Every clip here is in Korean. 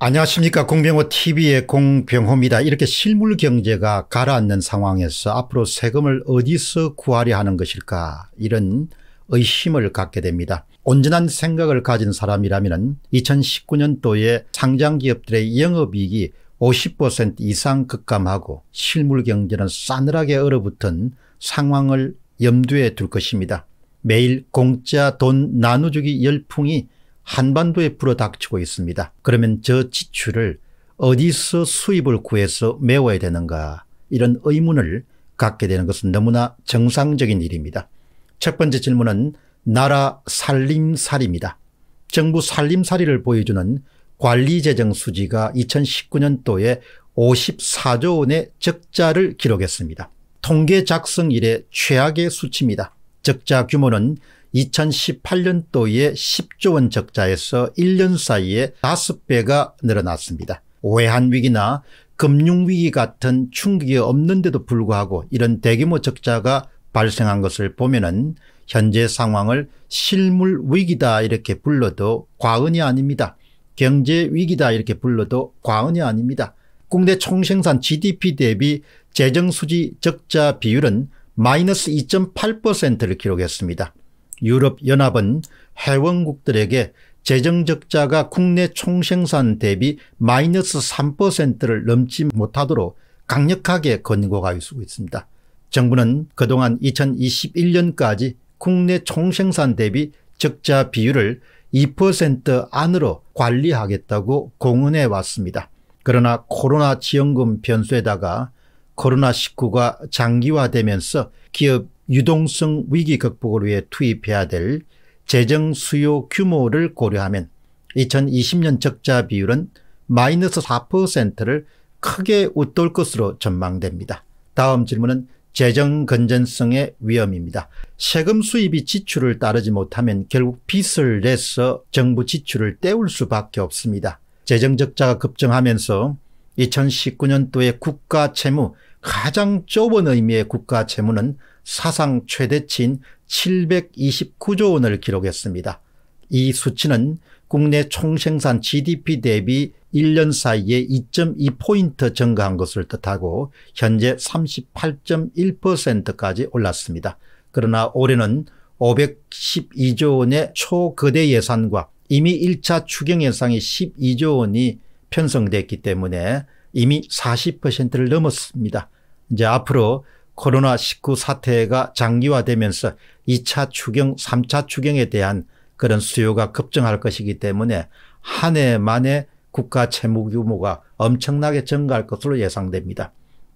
안녕하십니까 공병호 tv의 공병호입니다. 이렇게 실물 경제가 가라앉는 상황에서 앞으로 세금을 어디서 구하려 하는 것일까 이런 의심을 갖게 됩니다. 온전한 생각을 가진 사람이라면 2019년도에 상장기업들의 영업이익이 50% 이상 급감하고 실물 경제는 싸늘하게 얼어붙은 상황을 염두에 둘 것입니다. 매일 공짜 돈 나눠주기 열풍이 한반도에 불어닥치고 있습니다. 그러면 저 지출을 어디서 수입을 구해서 메워야 되는가 이런 의문을 갖게 되는 것은 너무나 정상적인 일입니다. 첫 번째 질문은 나라 살림살입니다 정부 살림살이를 보여주는 관리재정 수지가 2019년도에 54조 원의 적자를 기록했습니다. 통계 작성 이래 최악의 수치입니다. 적자 규모는 2018년도에 10조 원 적자에서 1년 사이에 5배가 늘어났습니다. 오해한 위기나 금융위기 같은 충격이 없는데도 불구하고 이런 대규모 적자가 발생한 것을 보면은 현재 상황을 실물 위기다 이렇게 불러도 과언이 아닙니다. 경제 위기다 이렇게 불러도 과언이 아닙니다. 국내 총생산 GDP 대비 재정수지 적자 비율은 마이너스 2.8%를 기록했습니다. 유럽연합은 회원국들에게 재정적자가 국내 총생산 대비 마이너스 3%를 넘지 못하도록 강력하게 권고하고 있습니다. 정부는 그동안 2021년까지 국내 총생산 대비 적자 비율을 2% 안으로 관리하겠다고 공언해 왔습니다. 그러나 코로나 지원금 변수에다가 코로나19가 장기화되면서 기업 유동성 위기 극복을 위해 투입해야 될 재정 수요 규모를 고려하면 2020년 적자 비율은 마이너스 4%를 크게 웃돌 것으로 전망됩니다. 다음 질문은 재정 건전성의 위험입니다. 세금 수입이 지출을 따르지 못하면 결국 빚을 내서 정부 지출을 때울 수밖에 없습니다. 재정 적자가 급증하면서 2019년도의 국가 채무 가장 좁은 의미의 국가 채무는 사상 최대치인 729조 원을 기록했습니다. 이 수치는 국내 총생산 GDP 대비 1년 사이에 2.2포인트 증가한 것을 뜻하고 현재 38.1%까지 올랐습니다. 그러나 올해는 512조 원의 초거대 예산과 이미 1차 추경 예산이 12조 원이 편성됐기 때문에 이미 40%를 넘었습니다. 이제 앞으로 코로나19 사태가 장기화되면서 2차 추경, 3차 추경에 대한 그런 수요가 급증할 것이기 때문에 한 해 만에 국가 채무 규모가 엄청나게 증가할 것으로 예상됩니다.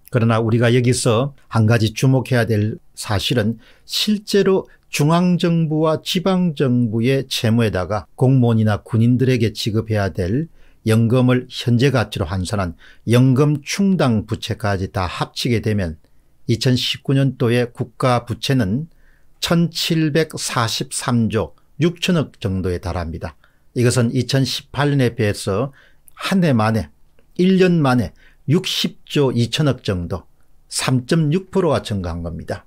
그러나 우리가 여기서 한 가지 주목해야 될 사실은 실제로 중앙정부와 지방정부의 채무에다가 공무원이나 군인들에게 지급해야 될 연금을 현재 가치로 환산한 연금 충당 부채까지 다 합치게 되면 2019년도에 국가 부채는 1743조 6천억 정도에 달합니다. 이것은 2018년에 비해서 한 해 만에 1년 만에 60조 2천억 정도 3.6%가 증가한 겁니다.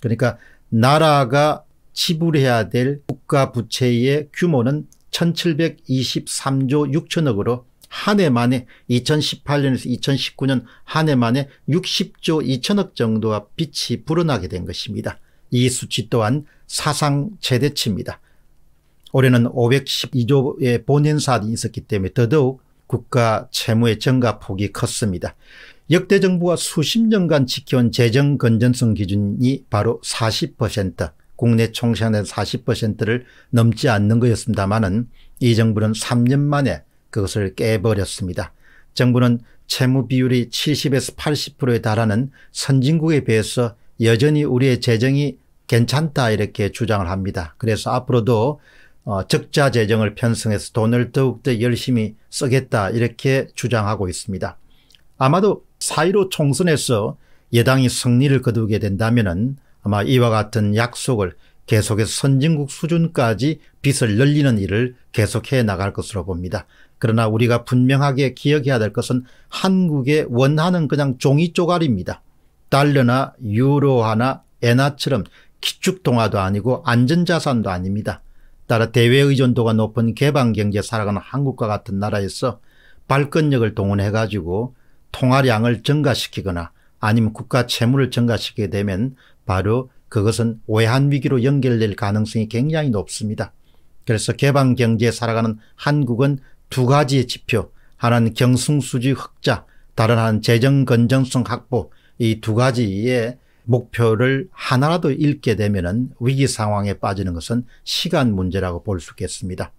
그러니까 나라가 지불해야 될 국가 부채의 규모는 1723조 6천억으로 한해 만에 2018년에서 2019년 한 해 만에 60조 2천억 정도가 빛이 불어나게 된 것입니다. 이 수치 또한 사상 최대치입니다. 올해는 512조의 본인 사안이 있었기 때문에 더더욱 국가 채무의 증가 폭이 컸습니다. 역대 정부가 수십 년간 지켜온 재정 건전성 기준이 바로 40% 국내 총생의 40%를 넘지 않는 거였습니다만이 정부는 3년 만에 그것을 깨버렸습니다. 정부는 채무 비율이 70에서 80%에 달하는 선진국에 비해서 여전히 우리의 재정이 괜찮다 이렇게 주장을 합니다. 그래서 앞으로도 어, 적자 재정을 편성해서 돈을 더욱더 열심히 쓰겠다 이렇게 주장하고 있습니다. 아마도 사1로 총선에서 여당이 승리를 거두게 된다면 아마 이와 같은 약속을 계속해서 선진국 수준까지 빛을 늘리는 일을 계속해 나갈 것으로 봅니다. 그러나 우리가 분명하게 기억해야 될 것은 한국의 원화는 그냥 종이 쪼가리입니다. 달러나 유로화나 엔화처럼 기축통화도 아니고 안전자산도 아닙니다. 따라 대외의존도가 높은 개방경제 살아가는 한국과 같은 나라에서 발권력을 동원해 가지고 통화량을 증가시키거나 아니면 국가 채무를 증가시키게 되면 바로 그것은 외환 위기로 연결될 가능성이 굉장히 높습니다. 그래서 개방 경제에 살아가는 한국은 두 가지의 지표, 하나는 경승수지 흑자, 다른 한 재정 건전성 확보 이 두 가지의 목표를 하나라도 잃게 되면은 위기 상황에 빠지는 것은 시간 문제라고 볼 수 있겠습니다.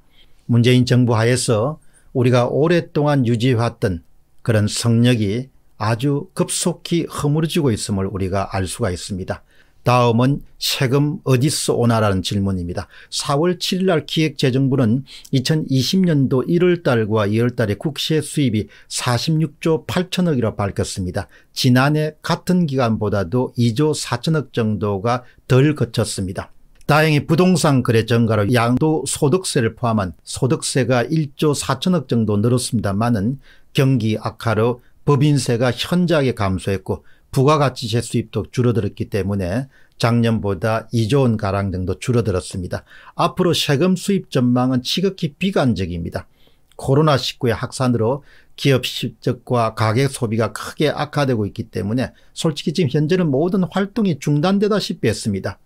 문재인 정부 하에서 우리가 오랫동안 유지해왔던 그런 성력이 아주 급속히 허물어지고 있음을 우리가 알 수가 있습니다. 다음은 세금 어디서 오나라는 질문입니다. 4월 7일 날 기획재정부는 2020년도 1월 달과 2월 달에 국세 수입이 46조 8천억이라 밝혔습니다. 지난해 같은 기간보다도 2조 4천억 정도가 덜 거쳤습니다. 다행히 부동산 거래 증가로 양도 소득세를 포함한 소득세가 1조 4천억 정도 늘었습니다만은 경기 악화로 법인세가 현저하게 감소했고 부가가치 세수입도 줄어들었기 때문에 작년보다 2조 원가량 정도 줄어들었습니다. 앞으로 세금 수입 전망은 지극히 비관적입니다. 코로나19의 확산으로 기업 실적과 가격 소비가 크게 악화되고 있기 때문에 솔직히 지금 현재는 모든 활동이 중단되다시피 했습니다.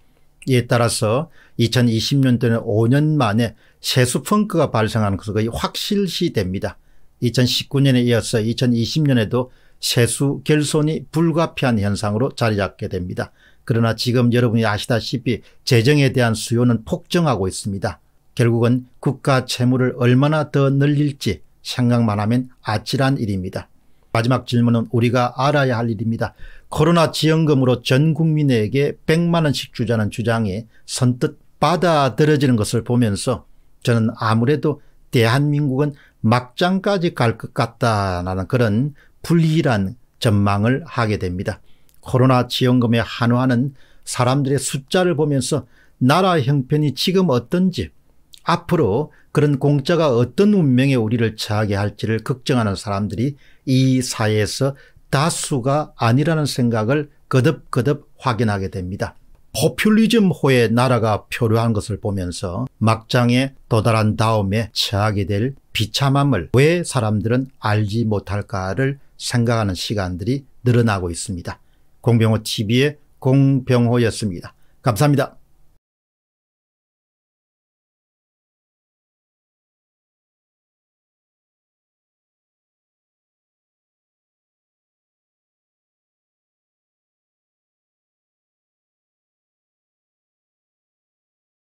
이에 따라서 2020년도는 5년 만에 세수 펑크가 발생하는 것은 거의 확실시 됩니다. 2019년에 이어서 2020년에도 세수 결손이 불가피한 현상으로 자리 잡게 됩니다. 그러나 지금 여러분이 아시다시피 재정에 대한 수요는 폭증하고 있습니다. 결국은 국가 채무를 얼마나 더 늘릴지 생각만 하면 아찔한 일입니다. 마지막 질문은 우리가 알아야 할 일입니다. 코로나 지원금으로 전 국민에게 100만 원씩 주자는 주장이 선뜻 받아들여지는 것을 보면서 저는 아무래도 대한민국은 막장까지 갈 것 같다라는 그런 불리한 전망을 하게 됩니다. 코로나 지원금에 한화는 사람들의 숫자를 보면서 나라 형편이 지금 어떤지 앞으로 그런 공짜가 어떤 운명에 우리를 처하게 할지를 걱정하는 사람들이 이 사회에서 다수가 아니라는 생각을 거듭거듭 확인하게 됩니다. 포퓰리즘 호의 나라가 표류한 것을 보면서 막장에 도달한 다음에 처하게 될 비참함을 왜 사람들은 알지 못할까를 생각하는 시간들이 늘어나고 있습니다. 공병호 TV의 공병호였습니다. 감사합니다.